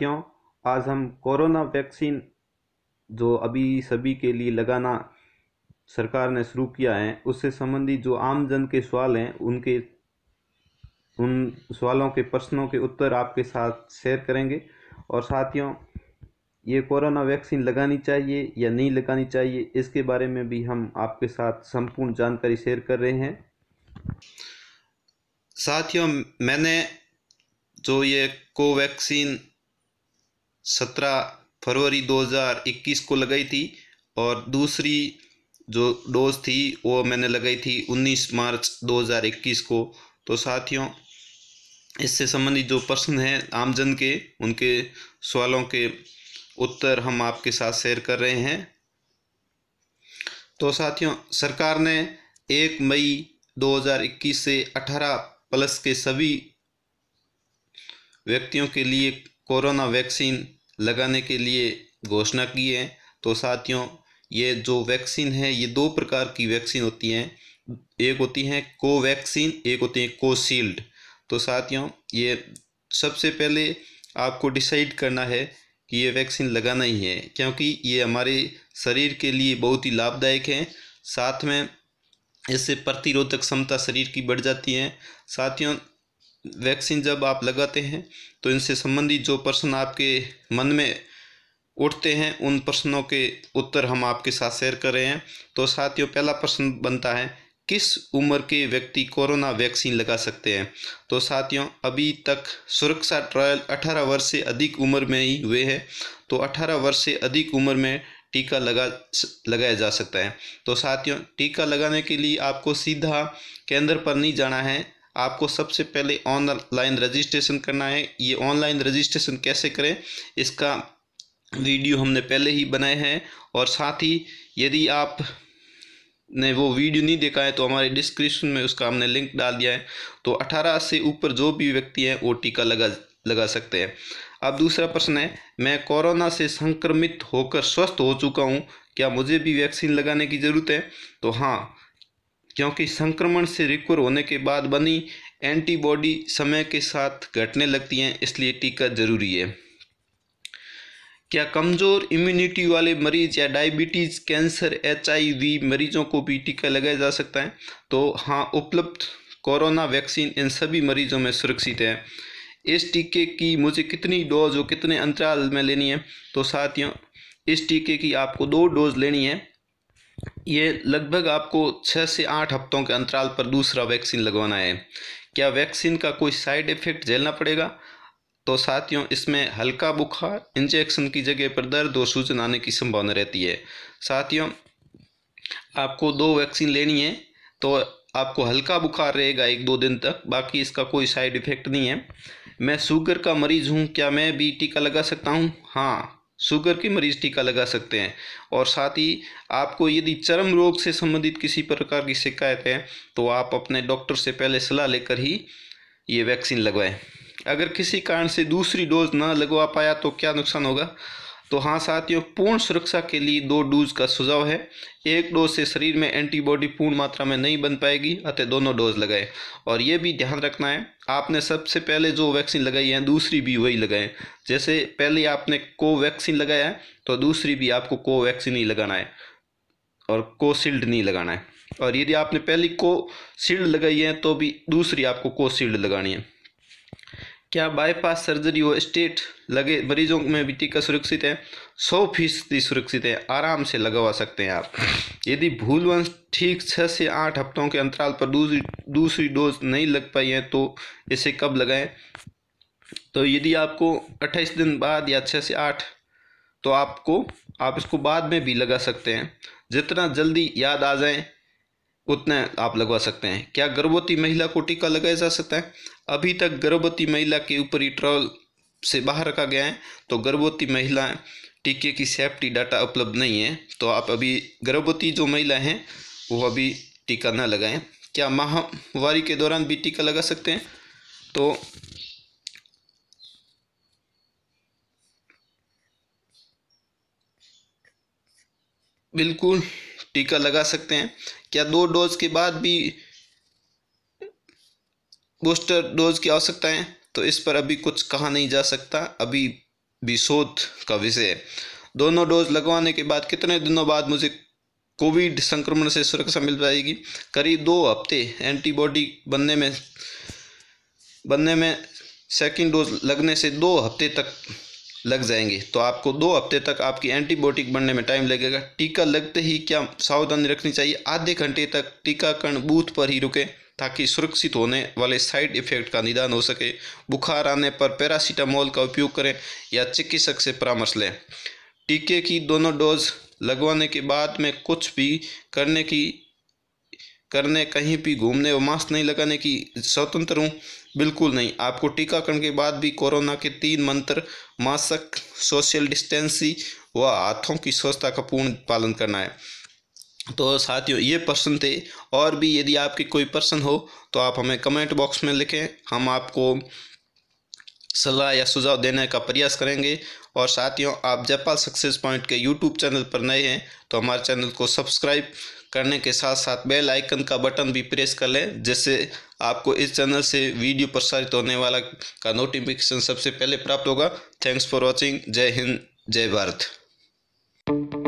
साथियों आज हम कोरोना वैक्सीन जो अभी सभी के लिए लगाना सरकार ने शुरू किया है उससे संबंधित जो आम जन के सवाल हैं उनके उन सवालों के प्रश्नों के उत्तर आपके साथ शेयर करेंगे और साथियों ये कोरोना वैक्सीन लगानी चाहिए या नहीं लगानी चाहिए इसके बारे में भी हम आपके साथ संपूर्ण जानकारी शेयर कर रहे हैं साथियों मैंने जो ये कोवैक्सीन सत्रह फरवरी 2021 को लगाई थी और दूसरी जो डोज थी वो मैंने लगाई थी 19 मार्च 2021 को तो साथियों इससे संबंधित जो प्रश्न हैं आमजन के उनके सवालों के उत्तर हम आपके साथ शेयर कर रहे हैं तो साथियों सरकार ने 1 मई 2021 से 18 प्लस के सभी व्यक्तियों के लिए कोरोना वैक्सीन लगाने के लिए घोषणा की है तो साथियों ये जो वैक्सीन है ये दो प्रकार की वैक्सीन होती हैं एक होती हैं कोवैक्सीन एक होती है कोशील्ड तो साथियों ये सबसे पहले आपको डिसाइड करना है कि ये वैक्सीन लगाना ही है क्योंकि ये हमारे शरीर के लिए बहुत ही लाभदायक है साथ में इससे प्रतिरोधक क्षमता शरीर की बढ़ जाती है साथियों वैक्सीन जब आप लगाते हैं तो इनसे संबंधित जो प्रश्न आपके मन में उठते हैं उन प्रश्नों के उत्तर हम आपके साथ शेयर कर रहे हैं तो साथियों पहला प्रश्न बनता है किस उम्र के व्यक्ति कोरोना वैक्सीन लगा सकते हैं तो साथियों अभी तक सुरक्षा ट्रायल 18 वर्ष से अधिक उम्र में ही हुए हैं तो 18 वर्ष से अधिक उम्र में टीका लगा लगाया जा सकता है तो साथियों टीका लगाने के लिए आपको सीधा केंद्र पर नहीं जाना है आपको सबसे पहले ऑनलाइन रजिस्ट्रेशन करना है ये ऑनलाइन रजिस्ट्रेशन कैसे करें इसका वीडियो हमने पहले ही बनाए हैं और साथ ही यदि आप ने वो वीडियो नहीं देखा है तो हमारे डिस्क्रिप्शन में उसका हमने लिंक डाल दिया है तो 18 से ऊपर जो भी व्यक्ति हैं वो टीका लगा लगा सकते हैं अब दूसरा प्रश्न है मैं कोरोना से संक्रमित होकर स्वस्थ हो चुका हूँ क्या मुझे भी वैक्सीन लगाने की ज़रूरत है तो हाँ क्योंकि संक्रमण से रिकवर होने के बाद बनी एंटीबॉडी समय के साथ घटने लगती हैं इसलिए टीका ज़रूरी है क्या कमज़ोर इम्यूनिटी वाले मरीज या डायबिटीज़ कैंसर एचआईवी मरीजों को भी टीका लगाया जा सकता है तो हाँ उपलब्ध कोरोना वैक्सीन इन सभी मरीजों में सुरक्षित है इस टीके की मुझे कितनी डोज और कितने अंतराल में लेनी है तो साथियों इस टीके की आपको दो डोज लेनी है ये लगभग आपको छः से आठ हफ्तों के अंतराल पर दूसरा वैक्सीन लगवाना है क्या वैक्सीन का कोई साइड इफ़ेक्ट झेलना पड़ेगा तो साथियों इसमें हल्का बुखार इंजेक्शन की जगह पर दर्द और सूजन आने की संभावना रहती है साथियों आपको दो वैक्सीन लेनी है तो आपको हल्का बुखार रहेगा एक दो दिन तक बाकी इसका कोई साइड इफ़ेक्ट नहीं है मैं शुगर का मरीज़ हूँ क्या मैं भी टीका लगा सकता हूँ हाँ शुगर के मरीज टीका लगा सकते हैं और साथ ही आपको यदि चरम रोग से संबंधित किसी प्रकार की शिकायत है तो आप अपने डॉक्टर से पहले सलाह लेकर ही ये वैक्सीन लगवाएं अगर किसी कारण से दूसरी डोज ना लगवा पाया तो क्या नुकसान होगा तो हाँ साथियों पूर्ण सुरक्षा के लिए दो डोज का सुझाव है एक डोज से शरीर में एंटीबॉडी पूर्ण मात्रा में नहीं बन पाएगी अतः दोनों डोज लगाएं और ये भी ध्यान रखना है आपने सबसे पहले जो वैक्सीन लगाई है दूसरी भी वही लगाएं जैसे पहले आपने कोवैक्सीन लगाया है तो दूसरी भी आपको कोवैक्सीन ही लगाना है और कोशील्ड नहीं लगाना है और यदि आपने पहली कोशील्ड लगाई है तो भी दूसरी आपको कोशील्ड लगानी है क्या बाईपास सर्जरी व स्टेट लगे मरीजों में भी टीका सुरक्षित है सौ फीसदी सुरक्षित है आराम से लगवा सकते हैं आप यदि भूलवंश ठीक छः से आठ हफ्तों के अंतराल पर दूसरी दूसरी डोज नहीं लग पाई है तो इसे कब लगाएं तो यदि आपको अट्ठाईस दिन बाद या छः से आठ तो आपको आप इसको बाद में भी लगा सकते हैं जितना जल्दी याद आ जाए उतना आप लगवा सकते हैं क्या गर्भवती महिला को टीका लगाया जा सकता है अभी तक गर्भवती महिला के ऊपर इट्रॉल से बाहर रखा गया है तो गर्भवती महिलाएं टीके की सेफ्टी डाटा उपलब्ध नहीं है तो आप अभी गर्भवती जो महिला हैं वो अभी टीका ना लगाएं क्या माहवारी के दौरान भी टीका लगा सकते हैं तो बिल्कुल टीका लगा सकते हैं क्या दो डोज के बाद भी बूस्टर डोज की आवश्यकता है तो इस पर अभी कुछ कहा नहीं जा सकता अभी भी शोध का विषय है दोनों डोज लगवाने के बाद कितने दिनों बाद मुझे कोविड संक्रमण से सुरक्षा मिल पाएगी करीब दो हफ्ते एंटीबॉडी बनने में बनने में सेकंड डोज लगने से दो हफ्ते तक लग जाएंगे तो आपको दो हफ्ते तक आपकी एंटीबायोटिक बनने में टाइम लगेगा टीका लगते ही क्या सावधानी रखनी चाहिए आधे घंटे तक टीकाकरण बूथ पर ही रुके ताकि सुरक्षित होने वाले साइड इफेक्ट का निदान हो सके बुखार आने पर पैरासीटामोल का उपयोग करें या चिकित्सक से परामर्श लें टीके की दोनों डोज लगवाने के बाद में कुछ भी करने की करने कहीं भी घूमने व मास्क नहीं लगाने की स्वतंत्र हूँ बिल्कुल नहीं आपको टीकाकरण के बाद भी कोरोना के तीन मंत्र मास्क सोशल डिस्टेंसी व हाथों की स्वच्छता का पूर्ण पालन करना है तो साथियों ये प्रश्न थे और भी यदि आपके कोई प्रश्न हो तो आप हमें कमेंट बॉक्स में लिखें हम आपको सलाह या सुझाव देने का प्रयास करेंगे और साथियों आप जयपाल सक्सेस पॉइंट के यूट्यूब चैनल पर नए हैं तो हमारे चैनल को सब्सक्राइब करने के साथ साथ बेल आइकन का बटन भी प्रेस कर लें जिससे आपको इस चैनल से वीडियो प्रसारित होने वाला का नोटिफिकेशन सबसे पहले प्राप्त होगा थैंक्स फॉर वॉचिंग जय हिंद जय भारत